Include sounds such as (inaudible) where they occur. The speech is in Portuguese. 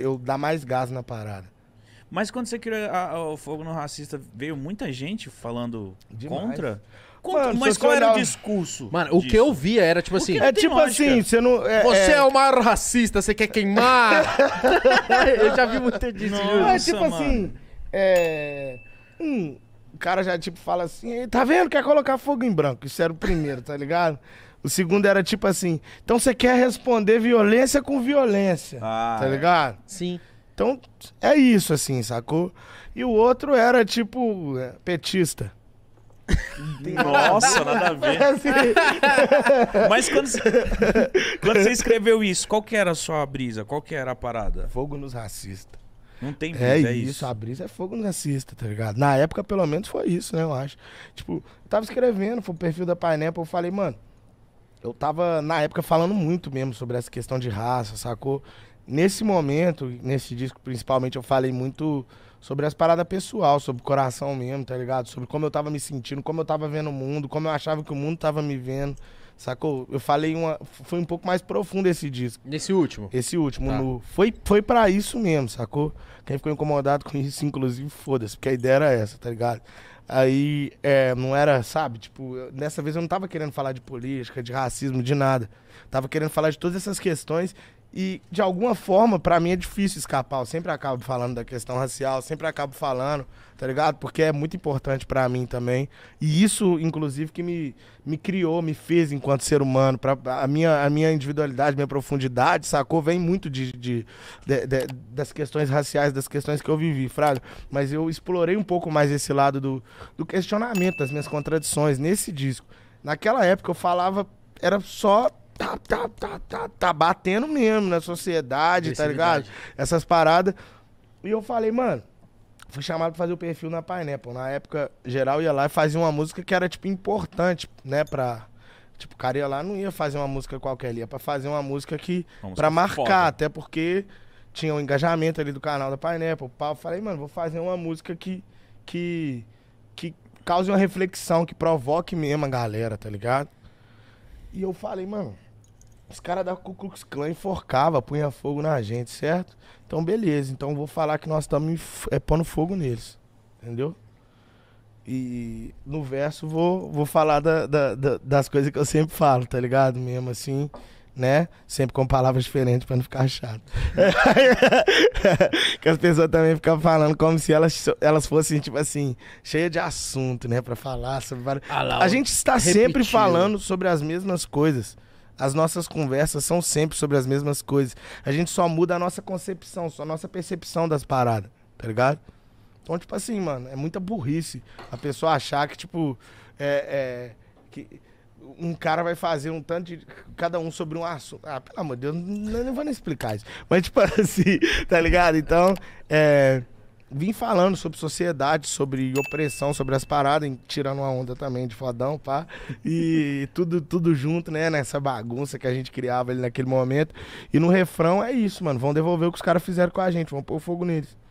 eu dar mais gás na parada. Mas quando você criou a, a, o Fogo no Racista, veio muita gente falando Demais. contra? Mano, mas qual era o discurso? Mano, o disso? que eu via era tipo assim. É tipo lógica. assim, você não. É, você é... é o maior racista, você quer queimar. (laughs) eu já vi muito disso. Nossa, é tipo mano. assim. É... Hum, o cara já tipo fala assim, tá vendo? Quer colocar fogo em branco. Isso era o primeiro, tá ligado? O segundo era tipo assim: então você quer responder violência com violência. Ah, tá ligado? Sim. Então é isso, assim, sacou? E o outro era tipo é, petista. Nossa, nada a ver. (laughs) Assim. Mas quando você, quando você escreveu isso, qual que era a sua brisa? Qual que era a parada? Fogo nos racistas. Não tem brisa, é, é isso. isso. A brisa é fogo nos racistas, tá ligado? Na época, pelo menos, foi isso, né? Eu acho. Tipo, eu tava escrevendo, foi o perfil da Painel, eu falei, mano, eu tava, na época, falando muito mesmo sobre essa questão de raça, sacou? Nesse momento, nesse disco principalmente, eu falei muito sobre as paradas pessoal, sobre o coração mesmo, tá ligado? Sobre como eu tava me sentindo, como eu tava vendo o mundo, como eu achava que o mundo tava me vendo, sacou? Eu falei uma. Foi um pouco mais profundo esse disco. Nesse último? Esse último. Tá. No, foi foi para isso mesmo, sacou? Quem ficou incomodado com isso, inclusive, foda-se, porque a ideia era essa, tá ligado? Aí, é, não era, sabe? Tipo, dessa vez eu não tava querendo falar de política, de racismo, de nada. Tava querendo falar de todas essas questões e, de alguma forma, para mim é difícil escapar. Eu sempre acabo falando da questão racial, sempre acabo falando, tá ligado? Porque é muito importante para mim também. E isso, inclusive, que me, me criou, me fez enquanto ser humano. Pra, a, minha, a minha individualidade, minha profundidade, sacou? Vem muito de, de, de, de das questões raciais, das questões que eu vivi, Fraga. Mas eu explorei um pouco mais esse lado do, do questionamento, das minhas contradições nesse disco. Naquela época eu falava, era só tá, tá, tá, tá, tá batendo mesmo na sociedade, tá ligado? Essas paradas. E eu falei, mano, fui chamado pra fazer o perfil na Pineapple. Na época, geral ia lá e fazia uma música que era, tipo, importante, né, pra. Tipo, o cara ia lá, não ia fazer uma música qualquer, ia pra fazer uma música que. Uma pra marcar, foda. até porque tinha um engajamento ali do canal da Pineapple. Pau, falei, mano, vou fazer uma música que. que. que cause uma reflexão, que provoque mesmo a galera, tá ligado? E eu falei, mano, os caras da Ku Klux Klan enforcava, punha fogo na gente, certo? Então, beleza. Então, vou falar que nós estamos é, pondo fogo neles. Entendeu? E no verso vou, vou falar da, da, da, das coisas que eu sempre falo, tá ligado? Mesmo assim, né? Sempre com palavras diferentes para não ficar chato. (laughs) que as pessoas também ficam falando como se elas, elas fossem, tipo assim, cheia de assunto, né? para falar sobre várias... Ah A gente está repetindo. sempre falando sobre as mesmas coisas. As nossas conversas são sempre sobre as mesmas coisas. A gente só muda a nossa concepção, só a nossa percepção das paradas, tá ligado? Então, tipo assim, mano, é muita burrice a pessoa achar que, tipo, é, é que um cara vai fazer um tanto de. Cada um sobre um assunto. Ah, pelo amor de Deus, não, não vou nem explicar isso. Mas, tipo (laughs) assim, tá ligado? Então, é vim falando sobre sociedade, sobre opressão, sobre as paradas, tirando uma onda também de fodão, pá. E (laughs) tudo, tudo junto, né? Nessa bagunça que a gente criava ali naquele momento. E no refrão é isso, mano. Vão devolver o que os caras fizeram com a gente, vão pôr fogo neles.